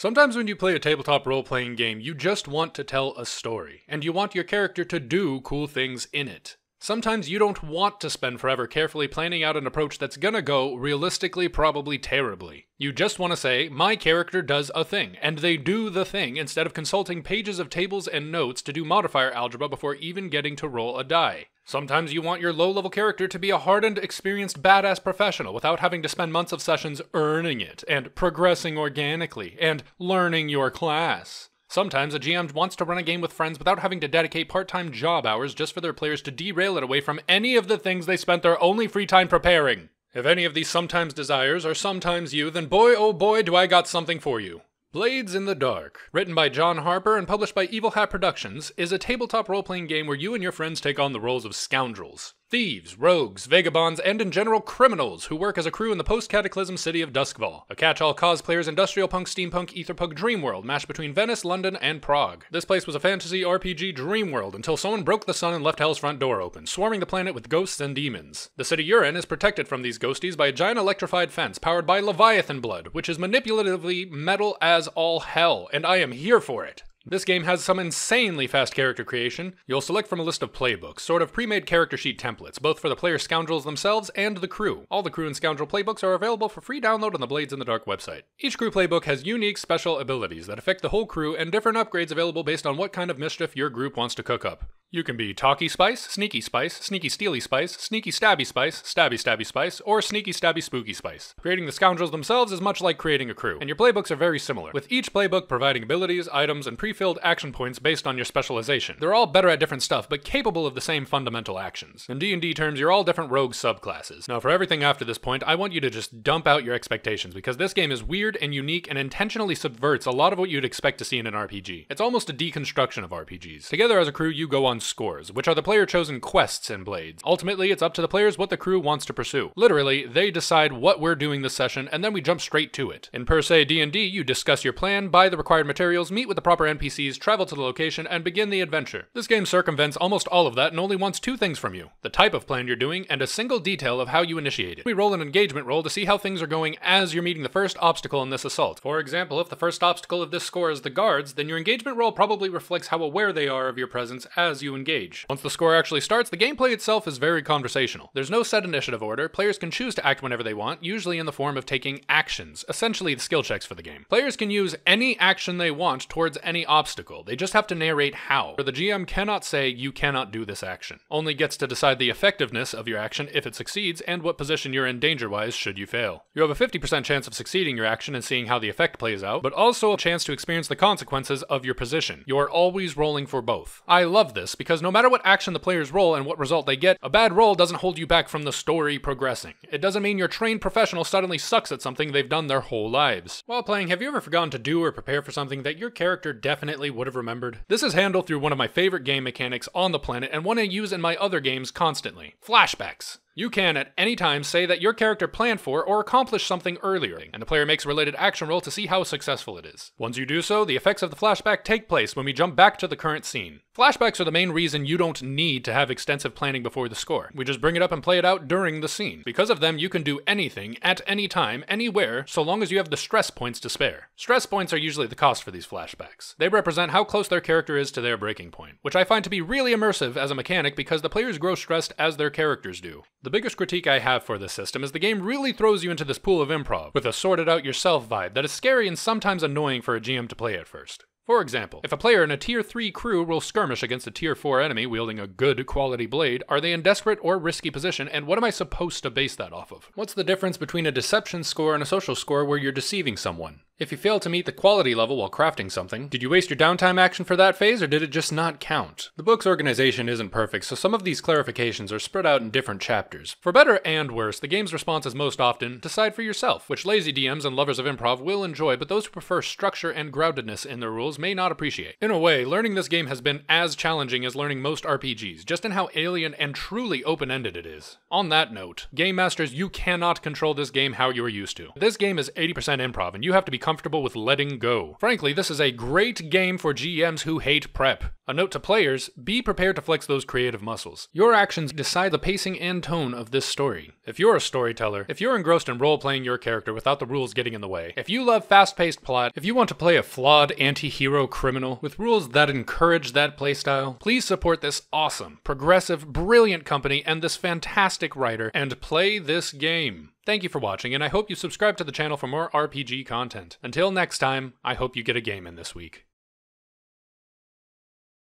Sometimes when you play a tabletop role playing game, you just want to tell a story, and you want your character to do cool things in it. Sometimes you don't want to spend forever carefully planning out an approach that's gonna go, realistically, probably terribly. You just wanna say, my character does a thing, and they do the thing, instead of consulting pages of tables and notes to do modifier algebra before even getting to roll a die. Sometimes you want your low level character to be a hardened, experienced, badass professional without having to spend months of sessions earning it and progressing organically and learning your class. Sometimes a GM wants to run a game with friends without having to dedicate part time job hours just for their players to derail it away from any of the things they spent their only free time preparing. If any of these sometimes desires are sometimes you, then boy oh boy do I got something for you. Blades in the Dark, written by John Harper and published by Evil Hat Productions, is a tabletop role playing game where you and your friends take on the roles of scoundrels. Thieves, rogues, vagabonds, and in general criminals who work as a crew in the post-cataclysm city of Duskval, a catch-all cosplayer's industrial punk, steampunk, etherpunk dream world mashed between Venice, London, and Prague. This place was a fantasy RPG dream world until someone broke the sun and left Hell's front door open, swarming the planet with ghosts and demons. The city in is protected from these ghosties by a giant electrified fence powered by Leviathan blood, which is manipulatively metal as all hell, and I am here for it. This game has some insanely fast character creation. You'll select from a list of playbooks, sort of pre-made character sheet templates, both for the player scoundrels themselves and the crew. All the crew and scoundrel playbooks are available for free download on the Blades in the Dark website. Each crew playbook has unique special abilities that affect the whole crew and different upgrades available based on what kind of mischief your group wants to cook up. You can be Talky Spice, Sneaky Spice, Sneaky Steely Spice, Sneaky Stabby Spice, Stabby Stabby Spice, or Sneaky Stabby Spooky Spice. Creating the scoundrels themselves is much like creating a crew, and your playbooks are very similar, with each playbook providing abilities, items, and pre-filled action points based on your specialization. They're all better at different stuff, but capable of the same fundamental actions. In D&D terms, you're all different rogue subclasses. Now for everything after this point, I want you to just dump out your expectations, because this game is weird and unique and intentionally subverts a lot of what you'd expect to see in an RPG. It's almost a deconstruction of RPGs. Together as a crew, you go on scores, which are the player chosen quests in Blades. Ultimately, it's up to the players what the crew wants to pursue. Literally, they decide what we're doing this session, and then we jump straight to it. In Per Se D&D, you discuss your plan, buy the required materials, meet with the proper NPCs, travel to the location, and begin the adventure. This game circumvents almost all of that and only wants two things from you, the type of plan you're doing, and a single detail of how you initiate it. We roll an engagement roll to see how things are going as you're meeting the first obstacle in this assault. For example, if the first obstacle of this score is the guards, then your engagement roll probably reflects how aware they are of your presence as you you engage. Once the score actually starts, the gameplay itself is very conversational. There's no set initiative order, players can choose to act whenever they want, usually in the form of taking actions, essentially the skill checks for the game. Players can use any action they want towards any obstacle, they just have to narrate how, for the GM cannot say, you cannot do this action. Only gets to decide the effectiveness of your action if it succeeds, and what position you're in danger-wise should you fail. You have a 50% chance of succeeding your action and seeing how the effect plays out, but also a chance to experience the consequences of your position. You are always rolling for both. I love this because no matter what action the players roll and what result they get, a bad roll doesn't hold you back from the story progressing. It doesn't mean your trained professional suddenly sucks at something they've done their whole lives. While playing, have you ever forgotten to do or prepare for something that your character definitely would have remembered? This is handled through one of my favorite game mechanics on the planet and one I use in my other games constantly flashbacks. You can at any time say that your character planned for or accomplished something earlier, and the player makes a related action roll to see how successful it is. Once you do so, the effects of the flashback take place when we jump back to the current scene. Flashbacks are the main reason you don't need to have extensive planning before the score. We just bring it up and play it out during the scene. Because of them, you can do anything, at any time, anywhere, so long as you have the stress points to spare. Stress points are usually the cost for these flashbacks. They represent how close their character is to their breaking point, which I find to be really immersive as a mechanic because the players grow stressed as their characters do. The biggest critique I have for this system is the game really throws you into this pool of improv, with a sort it out yourself vibe that is scary and sometimes annoying for a GM to play at first. For example, if a player in a Tier 3 crew will skirmish against a Tier 4 enemy wielding a good quality blade, are they in desperate or risky position, and what am I supposed to base that off of? What's the difference between a deception score and a social score where you're deceiving someone? If you fail to meet the quality level while crafting something, did you waste your downtime action for that phase or did it just not count? The book's organization isn't perfect, so some of these clarifications are spread out in different chapters. For better and worse, the game's response is most often, decide for yourself, which lazy DMs and lovers of improv will enjoy, but those who prefer structure and groundedness in their rules may not appreciate. In a way, learning this game has been as challenging as learning most RPGs, just in how alien and truly open-ended it is. On that note, Game Masters, you cannot control this game how you are used to. This game is 80% improv, and you have to be comfortable with letting go. Frankly, this is a great game for GMs who hate prep. A note to players be prepared to flex those creative muscles. Your actions decide the pacing and tone of this story. If you're a storyteller, if you're engrossed in role playing your character without the rules getting in the way, if you love fast paced plot, if you want to play a flawed anti hero criminal with rules that encourage that playstyle, please support this awesome, progressive, brilliant company and this fantastic writer and play this game. Thank you for watching, and I hope you subscribe to the channel for more RPG content. Until next time, I hope you get a game in this week.